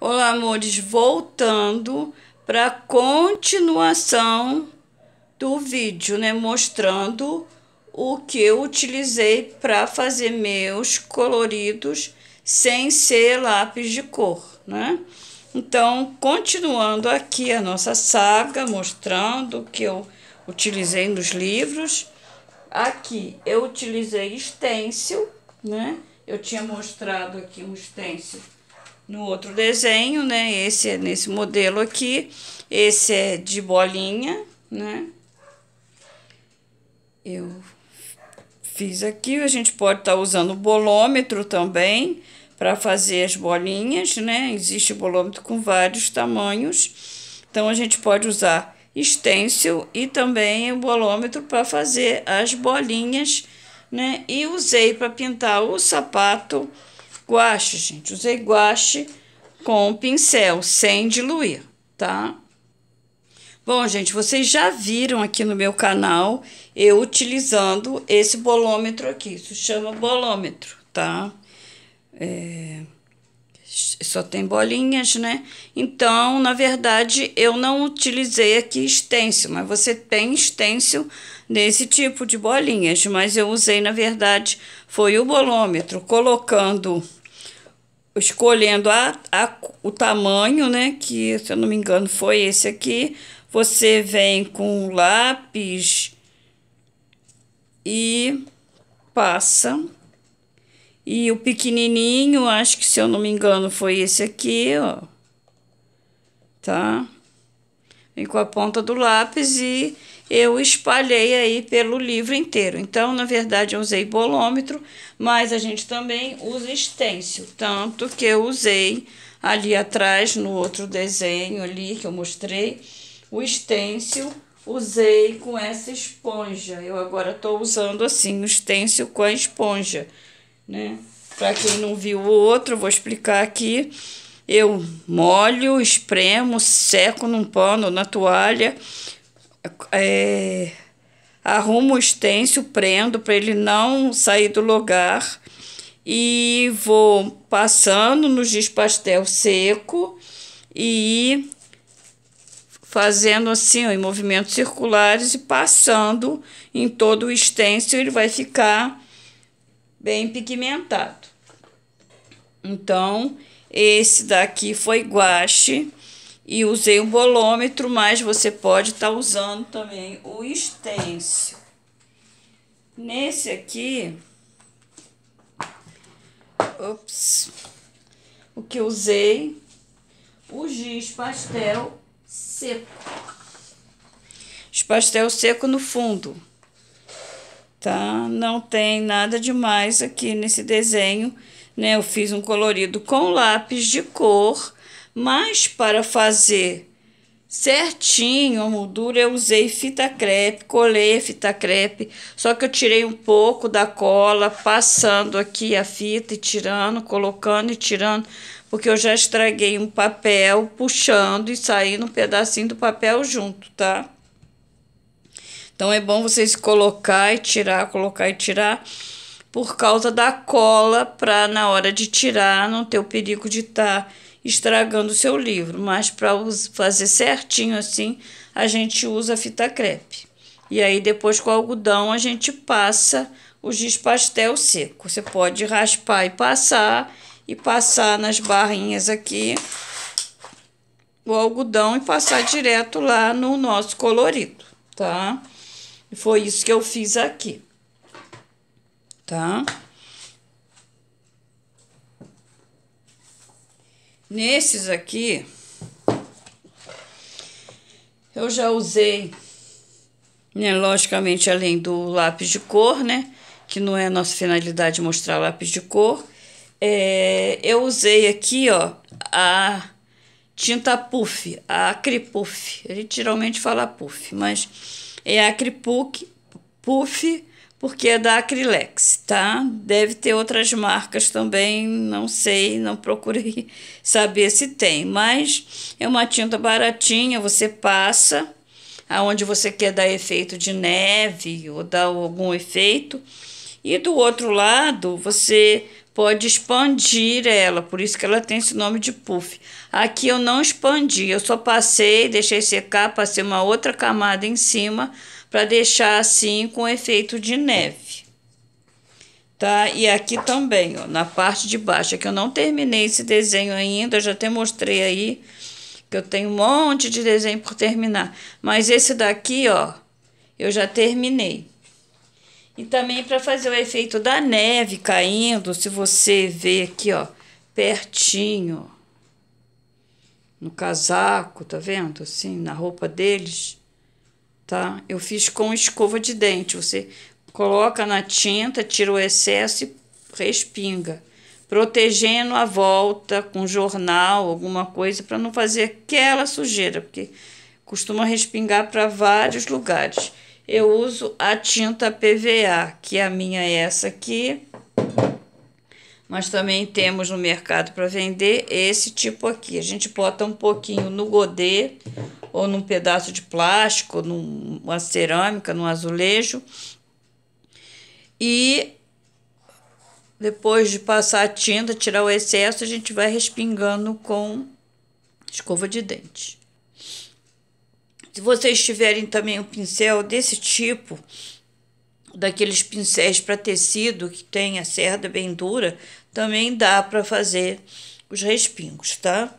Olá, amores, voltando para a continuação do vídeo, né? Mostrando o que eu utilizei para fazer meus coloridos sem ser lápis de cor, né? Então, continuando aqui a nossa saga, mostrando o que eu utilizei nos livros. Aqui eu utilizei stencil, né? Eu tinha mostrado aqui um stencil no outro desenho, né? Esse é nesse modelo aqui, esse é de bolinha, né? Eu fiz aqui, a gente pode estar tá usando o bolômetro também para fazer as bolinhas, né? Existe bolômetro com vários tamanhos, então a gente pode usar stencil e também o bolômetro para fazer as bolinhas, né? E usei para pintar o sapato, Guache, gente, usei guache com pincel, sem diluir, tá? Bom, gente, vocês já viram aqui no meu canal eu utilizando esse bolômetro aqui. Isso chama bolômetro, tá? É só tem bolinhas, né? Então, na verdade, eu não utilizei aqui estêncil, mas você tem estêncil desse tipo de bolinhas, mas eu usei, na verdade, foi o bolômetro, colocando, escolhendo a, a, o tamanho, né? Que, se eu não me engano, foi esse aqui. Você vem com lápis e passa e o pequenininho, acho que se eu não me engano, foi esse aqui, ó. Tá? Vem com a ponta do lápis e eu espalhei aí pelo livro inteiro. Então, na verdade, eu usei bolômetro, mas a gente também usa estêncil Tanto que eu usei ali atrás, no outro desenho ali que eu mostrei, o estêncil usei com essa esponja. Eu agora estou usando assim o stencil com a esponja né? Para quem não viu o outro, vou explicar aqui. Eu molho, espremo, seco num pano, na toalha, é, arrumo o estêncil, prendo para ele não sair do lugar e vou passando no giz pastel seco e fazendo assim ó, em movimentos circulares e passando em todo o estêncil ele vai ficar bem pigmentado. Então, esse daqui foi guache e usei um bolômetro, mas você pode estar tá usando também o stencil. Nesse aqui, ups, o que eu usei, o giz pastel seco. Giz pastel seco no fundo tá? Não tem nada demais aqui nesse desenho, né? Eu fiz um colorido com lápis de cor, mas para fazer certinho a moldura eu usei fita crepe, colei a fita crepe, só que eu tirei um pouco da cola, passando aqui a fita e tirando, colocando e tirando, porque eu já estraguei um papel puxando e saindo um pedacinho do papel junto, tá? Então é bom vocês colocar e tirar, colocar e tirar, por causa da cola, para na hora de tirar não ter o perigo de estar tá estragando o seu livro. Mas para fazer certinho assim, a gente usa fita crepe. E aí depois com o algodão a gente passa o giz pastel seco. Você pode raspar e passar e passar nas barrinhas aqui o algodão e passar direto lá no nosso colorido, tá? E foi isso que eu fiz aqui, tá? Nesses aqui, eu já usei, né, logicamente, além do lápis de cor, né, que não é a nossa finalidade mostrar lápis de cor, é, eu usei aqui, ó, a tinta puff, a acripuff. A gente geralmente fala puff, mas é Acripuc Puff, porque é da Acrilex, tá? Deve ter outras marcas também, não sei, não procurei saber se tem, mas é uma tinta baratinha, você passa aonde você quer dar efeito de neve ou dar algum efeito. E do outro lado, você pode expandir ela, por isso que ela tem esse nome de puff. Aqui eu não expandi, eu só passei, deixei secar, passei uma outra camada em cima para deixar assim com efeito de neve. Tá? E aqui também, ó, na parte de baixo, é que eu não terminei esse desenho ainda, já até mostrei aí que eu tenho um monte de desenho por terminar. Mas esse daqui, ó, eu já terminei. E também para fazer o efeito da neve caindo, se você ver aqui, ó, pertinho no casaco, tá vendo? Assim, na roupa deles, tá? Eu fiz com escova de dente. Você coloca na tinta, tira o excesso e respinga, protegendo a volta com jornal, alguma coisa para não fazer aquela sujeira, porque costuma respingar para vários lugares eu uso a tinta PVA, que a minha é essa aqui. Mas também temos no mercado para vender esse tipo aqui. A gente bota um pouquinho no godê ou num pedaço de plástico, numa cerâmica, num azulejo. E depois de passar a tinta, tirar o excesso, a gente vai respingando com escova de dente. Se vocês tiverem também um pincel desse tipo, daqueles pincéis para tecido que tem a cerda bem dura, também dá para fazer os respingos, tá?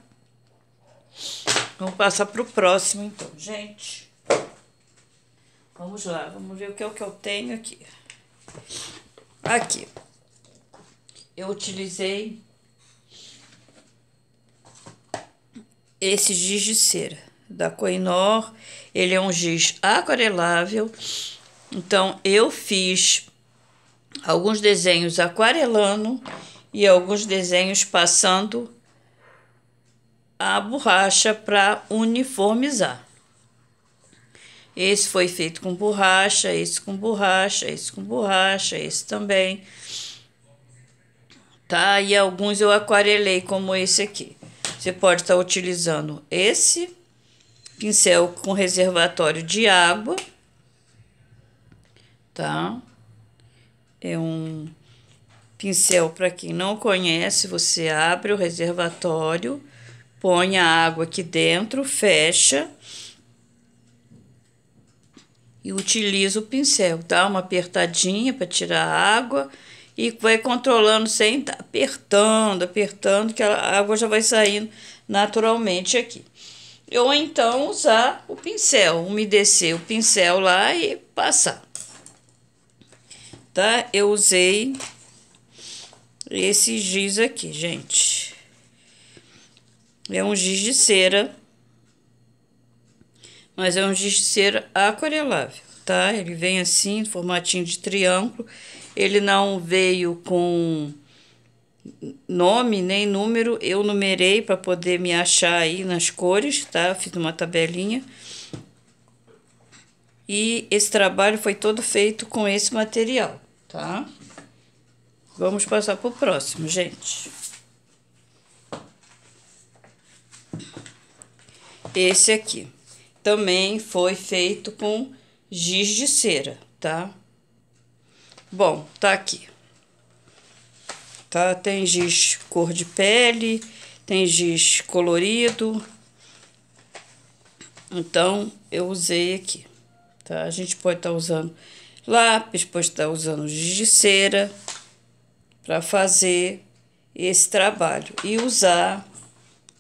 Vamos passar para o próximo, então, gente. Vamos lá, vamos ver o que é o que eu tenho aqui. Aqui. Eu utilizei esse giz de cera da Coinor. Ele é um giz aquarelável. Então, eu fiz alguns desenhos aquarelando e alguns desenhos passando a borracha para uniformizar. Esse foi feito com borracha, esse com borracha, esse com borracha, esse também. Tá? E alguns eu aquarelei, como esse aqui. Você pode estar tá utilizando esse pincel com reservatório de água, tá? É um pincel para quem não conhece, você abre o reservatório, põe a água aqui dentro, fecha e utiliza o pincel, tá? Uma apertadinha para tirar a água e vai controlando sem tá apertando, apertando que a água já vai saindo naturalmente aqui ou então usar o pincel, umedecer o pincel lá e passar. Tá? Eu usei esse giz aqui, gente. É um giz de cera, mas é um giz de cera aquarelável, tá? Ele vem assim, formatinho de triângulo. Ele não veio com nome nem número, eu numerei para poder me achar aí nas cores, tá? Fiz uma tabelinha. E esse trabalho foi todo feito com esse material, tá? Vamos passar pro próximo, gente. Esse aqui também foi feito com giz de cera, tá? Bom, tá aqui tá? Tem giz cor de pele, tem giz colorido. Então, eu usei aqui, tá? A gente pode estar tá usando lápis, pode estar tá usando giz de cera para fazer esse trabalho. E usar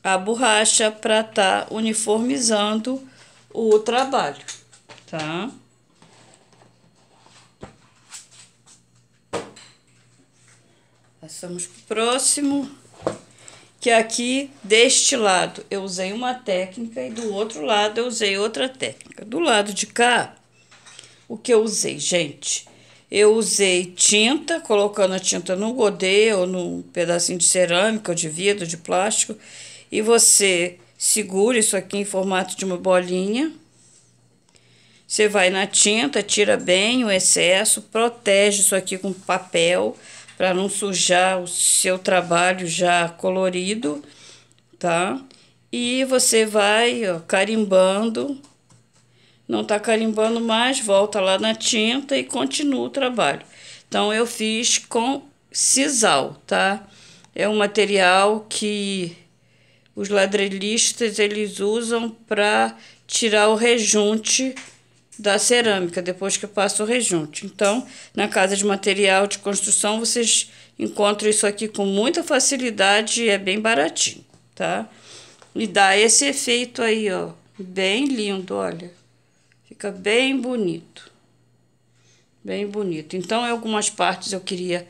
a borracha para estar tá uniformizando o trabalho, tá? Passamos para o próximo, que é aqui deste lado eu usei uma técnica e do outro lado eu usei outra técnica. Do lado de cá, o que eu usei, gente? Eu usei tinta, colocando a tinta no godê ou num pedacinho de cerâmica, ou de vidro, de plástico, e você segura isso aqui em formato de uma bolinha. Você vai na tinta, tira bem o excesso, protege isso aqui com papel para não sujar o seu trabalho já colorido, tá? E você vai ó, carimbando, não tá carimbando mais, volta lá na tinta e continua o trabalho. Então eu fiz com sisal, tá? É um material que os ladrilhistas eles usam para tirar o rejunte da cerâmica depois que passa o rejunte. Então, na casa de material de construção, vocês encontram isso aqui com muita facilidade e é bem baratinho, tá? E dá esse efeito aí, ó, bem lindo, olha. Fica bem bonito. Bem bonito. Então, em algumas partes eu queria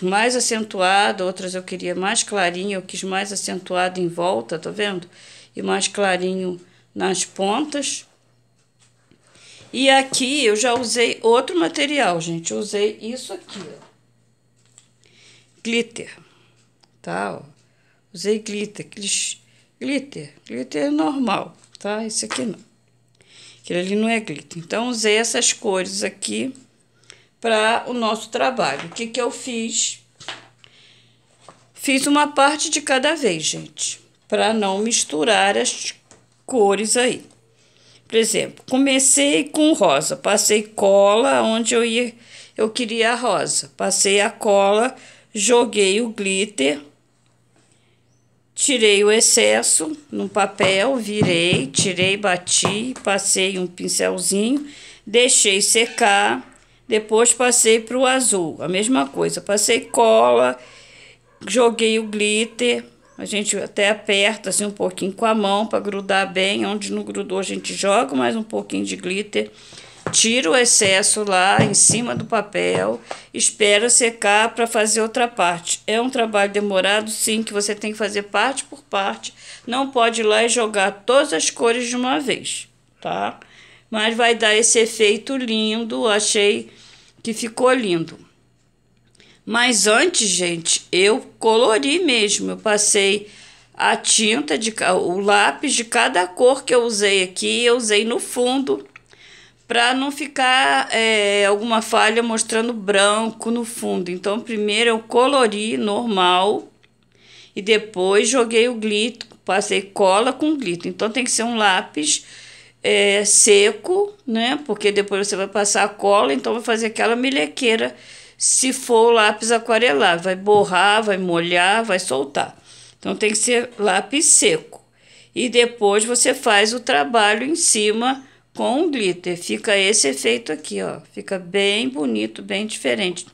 mais acentuado outras eu queria mais clarinho, eu quis mais acentuado em volta, tá vendo? E mais clarinho nas pontas e aqui eu já usei outro material, gente. Eu usei isso aqui, ó. Glitter, tá? Ó. Usei glitter, glitter, glitter é normal, tá? Esse aqui não. Aquele ali não é glitter. Então, usei essas cores aqui para o nosso trabalho. O que que eu fiz? Fiz uma parte de cada vez, gente, para não misturar as cores aí. Por exemplo, comecei com rosa, passei cola onde eu ia, eu queria a rosa. Passei a cola, joguei o glitter, tirei o excesso no papel, virei, tirei, bati, passei um pincelzinho, deixei secar. Depois passei para o azul, a mesma coisa. Passei cola, joguei o glitter, a gente até aperta assim um pouquinho com a mão para grudar bem. Onde não grudou, a gente joga mais um pouquinho de glitter. Tira o excesso lá em cima do papel, espera secar para fazer outra parte. É um trabalho demorado, sim, que você tem que fazer parte por parte. Não pode ir lá e jogar todas as cores de uma vez, tá? Mas vai dar esse efeito lindo. Achei que ficou lindo. Mas antes, gente, eu colori mesmo. Eu passei a tinta, de o lápis de cada cor que eu usei aqui, eu usei no fundo para não ficar é, alguma falha mostrando branco no fundo. Então, primeiro eu colori normal e depois joguei o glitter, passei cola com glitter. Então, tem que ser um lápis é, seco, né? Porque depois você vai passar a cola, então vai fazer aquela melequeira se for lápis aquarelar, vai borrar, vai molhar, vai soltar. Então tem que ser lápis seco. E depois você faz o trabalho em cima com o glitter. Fica esse efeito aqui, ó. Fica bem bonito, bem diferente.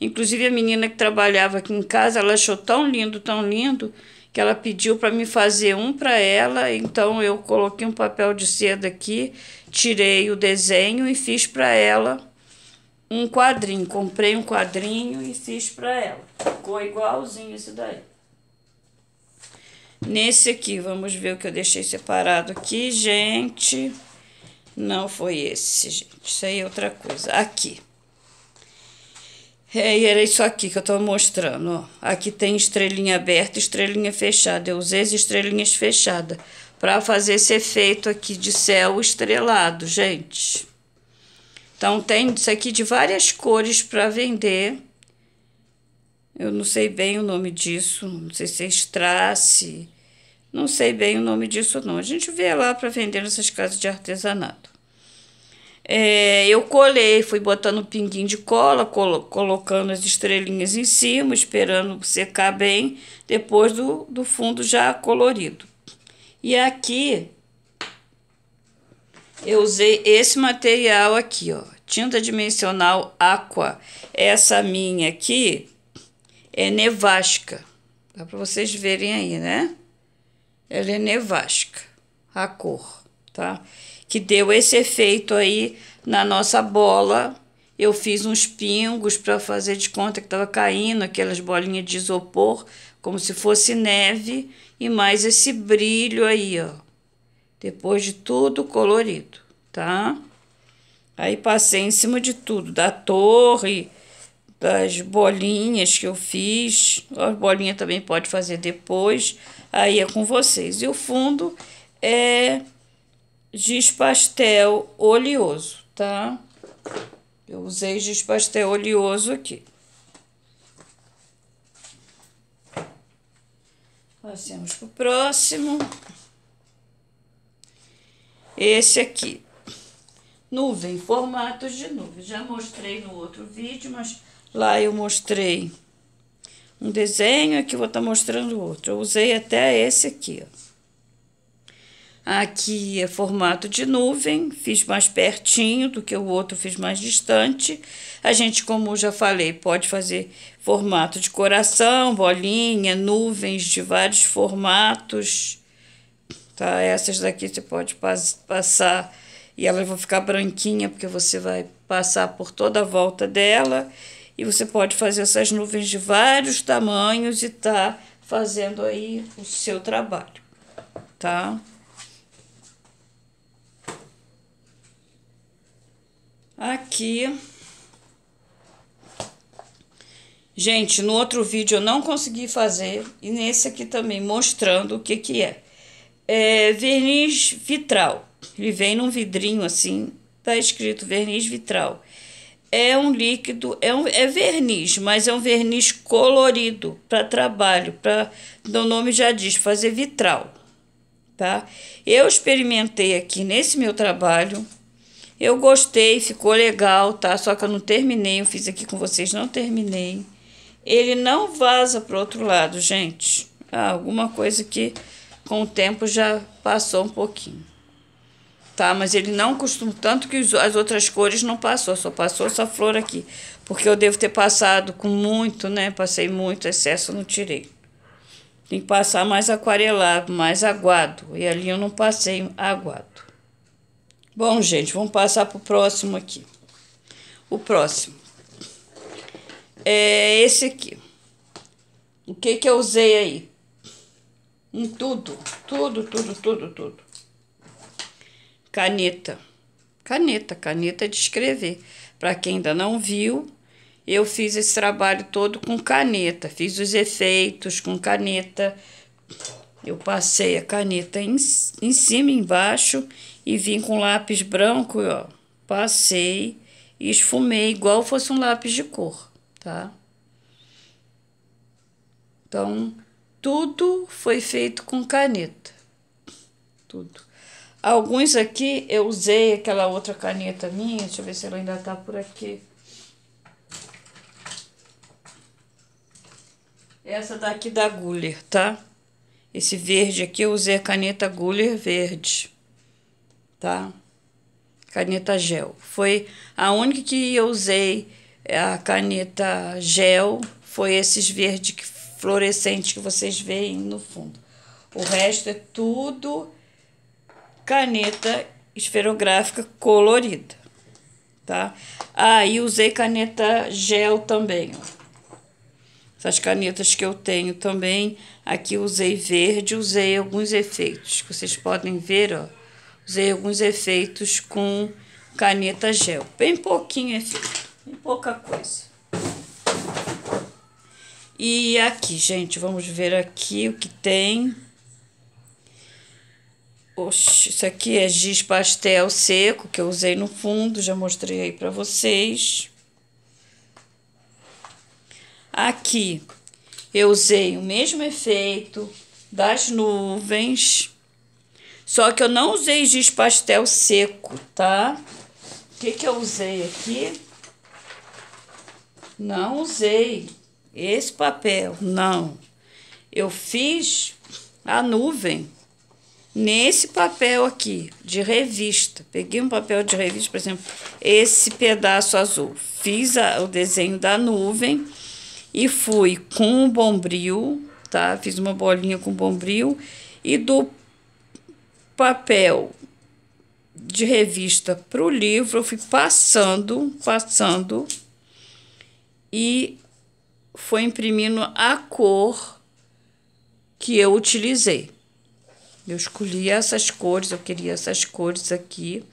Inclusive a menina que trabalhava aqui em casa, ela achou tão lindo, tão lindo, que ela pediu para me fazer um para ela, então eu coloquei um papel de seda aqui, tirei o desenho e fiz para ela um quadrinho. Comprei um quadrinho e fiz para ela. Ficou igualzinho esse daí. Nesse aqui, vamos ver o que eu deixei separado aqui, gente. Não foi esse, gente. Isso aí é outra coisa. Aqui. É, era isso aqui que eu tô mostrando, ó. Aqui tem estrelinha aberta estrelinha fechada. Eu usei as estrelinhas fechadas para fazer esse efeito aqui de céu estrelado, gente. Então tem isso aqui de várias cores para vender. Eu não sei bem o nome disso, não sei se é strasse, não sei bem o nome disso não. A gente vê lá para vender nessas casas de artesanato. É, eu colei, fui botando um pinguinho de cola, colo colocando as estrelinhas em cima, esperando secar bem, depois do, do fundo já colorido. E aqui eu usei esse material aqui, ó, tinta dimensional aqua. Essa minha aqui é nevasca. Dá para vocês verem aí, né? Ela é nevasca, a cor, tá? Que deu esse efeito aí na nossa bola. Eu fiz uns pingos para fazer de conta que estava caindo aquelas bolinhas de isopor, como se fosse neve, e mais esse brilho aí, ó. Depois de tudo colorido, tá? Aí passei em cima de tudo, da torre, das bolinhas que eu fiz. A bolinha também pode fazer depois. Aí é com vocês. E o fundo é giz pastel oleoso, tá? Eu usei giz pastel oleoso aqui. Passemos pro próximo esse aqui. Nuvem, formatos de nuvem. Já mostrei no outro vídeo, mas lá eu mostrei um desenho, aqui vou estar tá mostrando outro. Eu usei até esse aqui, ó. Aqui é formato de nuvem, fiz mais pertinho do que o outro, fiz mais distante. A gente, como já falei, pode fazer formato de coração, bolinha, nuvens de vários formatos tá? Essas daqui você pode pas passar e elas vão ficar branquinha porque você vai passar por toda a volta dela e você pode fazer essas nuvens de vários tamanhos e tá fazendo aí o seu trabalho, tá? Aqui. Gente, no outro vídeo eu não consegui fazer e nesse aqui também mostrando o que que é. É, verniz vitral. Ele vem num vidrinho assim, tá escrito verniz vitral. É um líquido, é, um, é verniz, mas é um verniz colorido para trabalho, para o nome já diz, fazer vitral, tá? Eu experimentei aqui nesse meu trabalho, eu gostei, ficou legal, tá? Só que eu não terminei, eu fiz aqui com vocês, não terminei. Ele não vaza para outro lado, gente. Ah, alguma coisa que com o tempo já passou um pouquinho. Tá, mas ele não costuma, tanto que as outras cores não passou, só passou essa flor aqui. Porque eu devo ter passado com muito, né? Passei muito, excesso não tirei. Tem que passar mais aquarelado, mais aguado. E ali eu não passei aguado. Bom, gente, vamos passar pro próximo aqui. O próximo é esse aqui. O que que eu usei aí? Em tudo, tudo, tudo, tudo, tudo. Caneta. Caneta, caneta é de escrever. Para quem ainda não viu, eu fiz esse trabalho todo com caneta, fiz os efeitos com caneta. Eu passei a caneta em, em cima embaixo e vim com lápis branco, ó. Passei e esfumei igual fosse um lápis de cor, tá? Então, tudo foi feito com caneta. Tudo. Alguns aqui eu usei aquela outra caneta minha. Deixa eu ver se ela ainda tá por aqui. Essa daqui da Guller, tá? Esse verde aqui eu usei a caneta Guller verde, tá? Caneta gel. Foi a única que eu usei a caneta gel, foi esses verdes que fluorescente que vocês veem no fundo. O resto é tudo caneta esferográfica colorida, tá? Aí ah, usei caneta gel também, ó. Essas canetas que eu tenho também, aqui usei verde, usei alguns efeitos, que vocês podem ver, ó. Usei alguns efeitos com caneta gel, bem pouquinho efeito, bem pouca coisa. E aqui, gente, vamos ver aqui o que tem. Oxe, isso aqui é giz pastel seco que eu usei no fundo, já mostrei aí pra vocês. Aqui eu usei o mesmo efeito das nuvens, só que eu não usei giz pastel seco, tá? O que, que eu usei aqui? Não usei esse papel. Não. Eu fiz a nuvem nesse papel aqui, de revista. Peguei um papel de revista, por exemplo, esse pedaço azul. Fiz a, o desenho da nuvem e fui com o bombril, tá? Fiz uma bolinha com bombril e do papel de revista para o livro, eu fui passando, passando e foi imprimindo a cor que eu utilizei. Eu escolhi essas cores, eu queria essas cores aqui.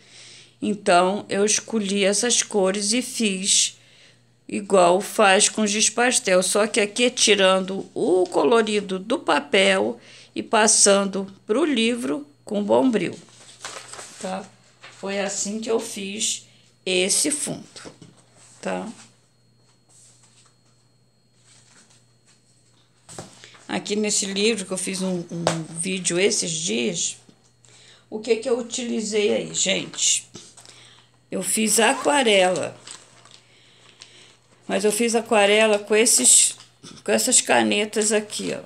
Então, eu escolhi essas cores e fiz igual faz com giz pastel. Só que aqui é tirando o colorido do papel e passando para o livro com bombril. Tá? Foi assim que eu fiz esse fundo, tá? aqui nesse livro que eu fiz um, um vídeo esses dias, o que que eu utilizei aí, gente? Eu fiz aquarela. Mas eu fiz aquarela com esses com essas canetas aqui, ó.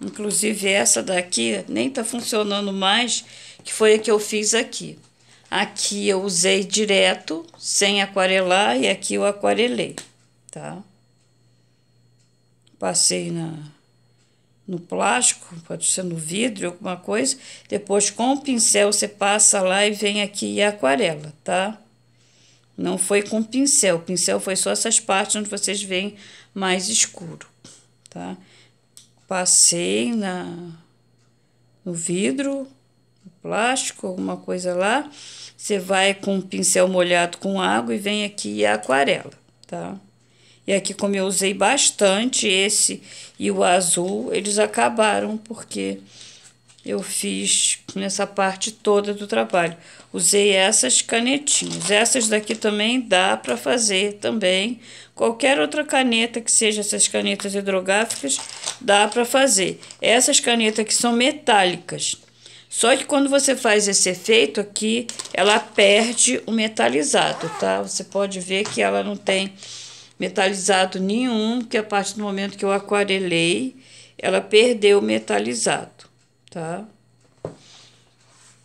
Inclusive essa daqui nem tá funcionando mais, que foi a que eu fiz aqui. Aqui eu usei direto, sem aquarelar, e aqui eu aquarelei, tá? passei na, no plástico, pode ser no vidro, alguma coisa. Depois, com o pincel, você passa lá e vem aqui e aquarela, tá? Não foi com pincel, o pincel foi só essas partes onde vocês veem mais escuro, tá? Passei na, no vidro, no plástico, alguma coisa lá. Você vai com o pincel molhado com água e vem aqui e aquarela, tá? E aqui, como eu usei bastante esse e o azul, eles acabaram porque eu fiz nessa parte toda do trabalho. Usei essas canetinhas. Essas daqui também dá para fazer também. Qualquer outra caneta que seja essas canetas hidrográficas, dá para fazer. Essas canetas que são metálicas. Só que quando você faz esse efeito aqui, ela perde o metalizado, tá? Você pode ver que ela não tem metalizado nenhum, que a partir do momento que eu aquarelei, ela perdeu o metalizado, tá?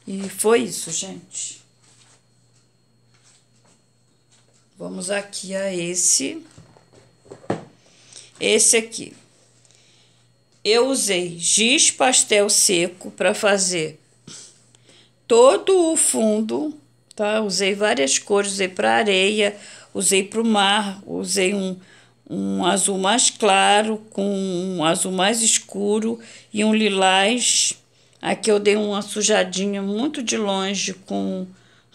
E foi isso, gente. Vamos aqui a esse. Esse aqui. Eu usei giz pastel seco para fazer todo o fundo, tá? Usei várias cores, usei para areia, usei para o mar, usei um, um azul mais claro com um azul mais escuro e um lilás. Aqui eu dei uma sujadinha muito de longe com,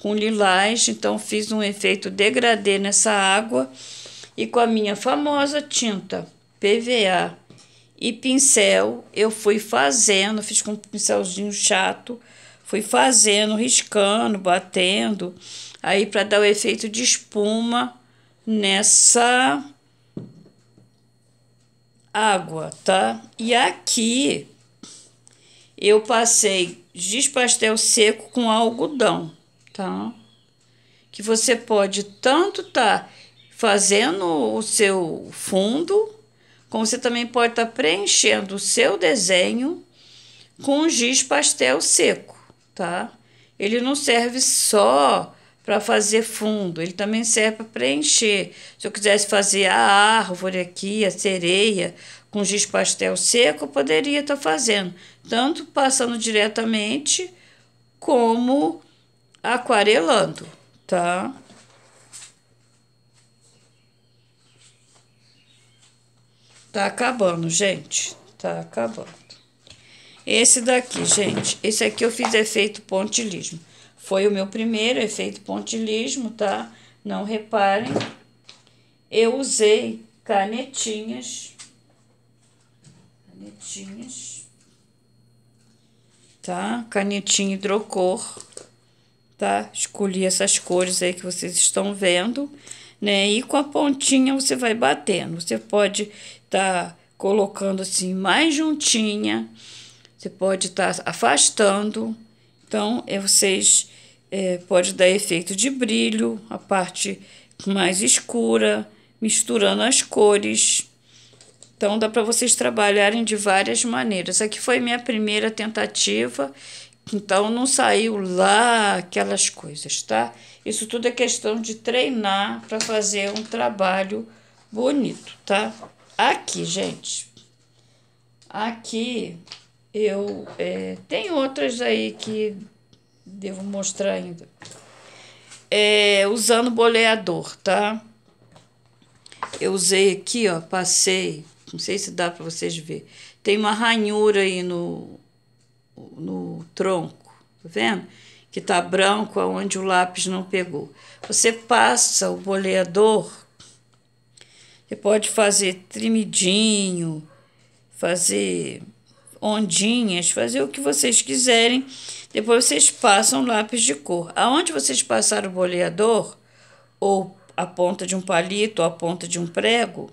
com lilás, então fiz um efeito degradê nessa água e com a minha famosa tinta PVA e pincel eu fui fazendo, fiz com um pincelzinho chato Fui fazendo, riscando, batendo, aí para dar o efeito de espuma nessa água, tá? E aqui eu passei giz pastel seco com algodão, tá? Que você pode tanto tá fazendo o seu fundo, como você também pode estar tá preenchendo o seu desenho com giz pastel seco tá? Ele não serve só para fazer fundo, ele também serve para preencher. Se eu quisesse fazer a árvore aqui, a sereia, com giz pastel seco, eu poderia estar tá fazendo, tanto passando diretamente como aquarelando, tá? Tá acabando, gente. Tá acabando. Esse daqui, gente, esse aqui eu fiz efeito pontilismo. Foi o meu primeiro efeito pontilismo, tá? Não reparem. Eu usei canetinhas. Canetinhas. Tá? Canetinha hidrocor. Tá? Escolhi essas cores aí que vocês estão vendo, né? E com a pontinha você vai batendo. Você pode tá colocando assim mais juntinha você pode estar tá afastando, então é, vocês é, pode dar efeito de brilho, a parte mais escura, misturando as cores. Então dá para vocês trabalharem de várias maneiras. Aqui foi minha primeira tentativa, então não saiu lá aquelas coisas, tá? Isso tudo é questão de treinar para fazer um trabalho bonito, tá? Aqui, gente. Aqui eu é, tem outras aí que devo mostrar ainda. É, usando boleador, tá? Eu usei aqui, ó, passei, não sei se dá para vocês ver. Tem uma ranhura aí no no tronco, tá vendo? Que tá branco aonde o lápis não pegou. Você passa o boleador. Você pode fazer trimidinho, fazer ondinhas, fazer o que vocês quiserem. Depois vocês passam lápis de cor. Aonde vocês passaram o boleador, ou a ponta de um palito, ou a ponta de um prego,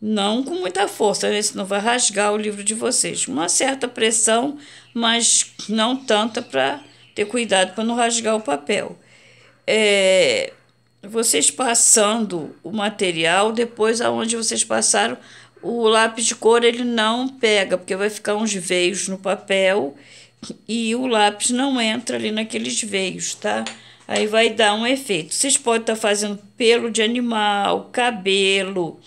não com muita força, isso né? não vai rasgar o livro de vocês. Uma certa pressão, mas não tanta para ter cuidado para não rasgar o papel. É, vocês passando o material, depois aonde vocês passaram, o lápis de cor ele não pega, porque vai ficar uns veios no papel e o lápis não entra ali naqueles veios, tá? Aí vai dar um efeito. Vocês podem estar tá fazendo pelo de animal, cabelo,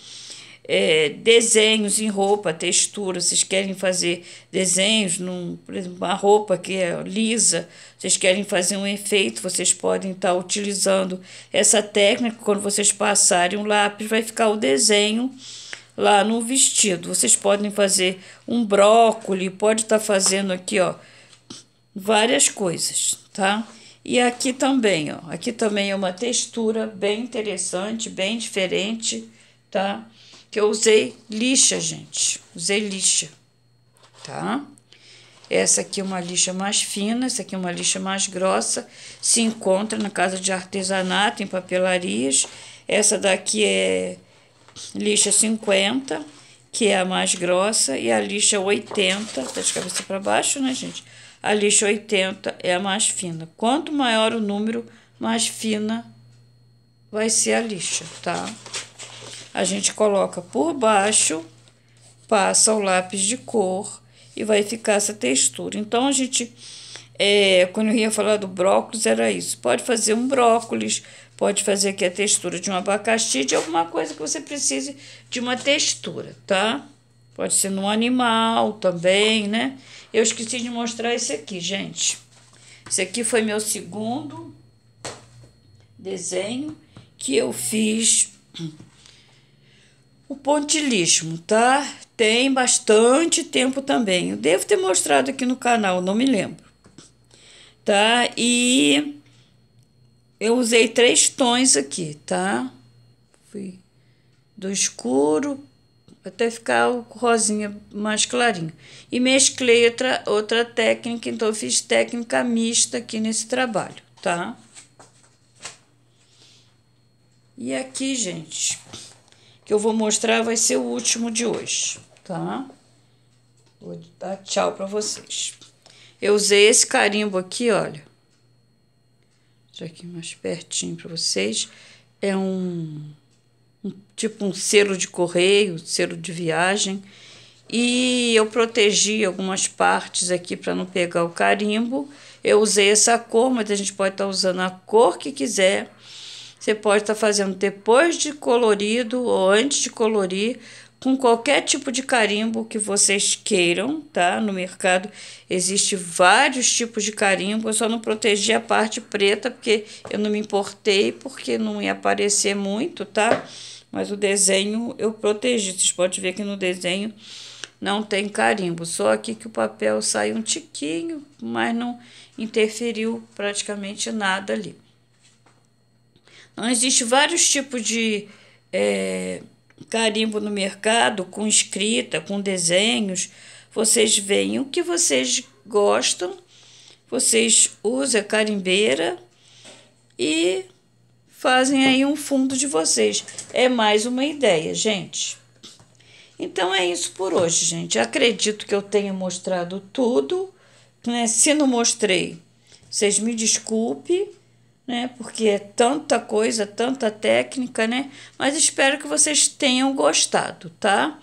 é, desenhos em roupa, textura. Vocês querem fazer desenhos, num, por exemplo, uma roupa que é lisa, vocês querem fazer um efeito, vocês podem estar tá utilizando essa técnica. Quando vocês passarem o lápis, vai ficar o desenho lá no vestido. Vocês podem fazer um brócoli, pode estar tá fazendo aqui, ó, várias coisas, tá? E aqui também, ó, aqui também é uma textura bem interessante, bem diferente, tá? Que eu usei lixa, gente, usei lixa, tá? Essa aqui é uma lixa mais fina, essa aqui é uma lixa mais grossa, se encontra na casa de artesanato, em papelarias. Essa daqui é lixa 50, que é a mais grossa, e a lixa 80, tá de cabeça para baixo, né, gente? A lixa 80 é a mais fina. Quanto maior o número, mais fina vai ser a lixa, tá? A gente coloca por baixo, passa o lápis de cor e vai ficar essa textura. Então, a gente, é, quando eu ia falar do brócolis, era isso. Pode fazer um brócolis, Pode fazer aqui a textura de um abacaxi, de alguma coisa que você precise de uma textura, tá? Pode ser num animal também, né? Eu esqueci de mostrar esse aqui, gente. Esse aqui foi meu segundo desenho que eu fiz o pontilismo, tá? Tem bastante tempo também. Eu devo ter mostrado aqui no canal, não me lembro. Tá? E eu usei três tons aqui, tá? Fui do escuro até ficar o rosinha mais clarinho. E mesclei outra, outra técnica, então eu fiz técnica mista aqui nesse trabalho, tá? E aqui, gente, que eu vou mostrar vai ser o último de hoje, tá? Vou dar tchau para vocês. Eu usei esse carimbo aqui, olha mostrar aqui mais pertinho para vocês. É um, um, tipo um selo de correio, selo de viagem. E eu protegi algumas partes aqui para não pegar o carimbo. Eu usei essa cor, mas a gente pode estar tá usando a cor que quiser. Você pode estar tá fazendo depois de colorido ou antes de colorir, com qualquer tipo de carimbo que vocês queiram, tá? No mercado existe vários tipos de carimbo, eu só não protegi a parte preta porque eu não me importei, porque não ia aparecer muito, tá? Mas o desenho eu protegi, vocês podem ver que no desenho não tem carimbo, só aqui que o papel sai um tiquinho, mas não interferiu praticamente nada ali. Então, existe vários tipos de... É carimbo no mercado, com escrita, com desenhos. Vocês veem o que vocês gostam, vocês usam carimbeira e fazem aí um fundo de vocês. É mais uma ideia, gente. Então é isso por hoje, gente. Acredito que eu tenha mostrado tudo. Né? Se não mostrei, vocês me desculpem né? Porque é tanta coisa, tanta técnica, né? Mas espero que vocês tenham gostado, tá?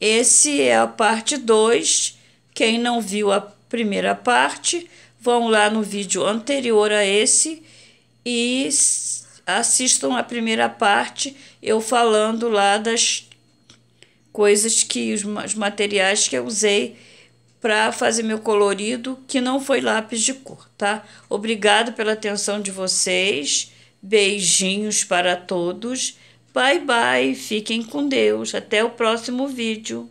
Esse é a parte 2. Quem não viu a primeira parte, vão lá no vídeo anterior a esse e assistam a primeira parte, eu falando lá das coisas que os materiais que eu usei para fazer meu colorido, que não foi lápis de cor, tá? Obrigado pela atenção de vocês. Beijinhos para todos. Bye bye, fiquem com Deus. Até o próximo vídeo.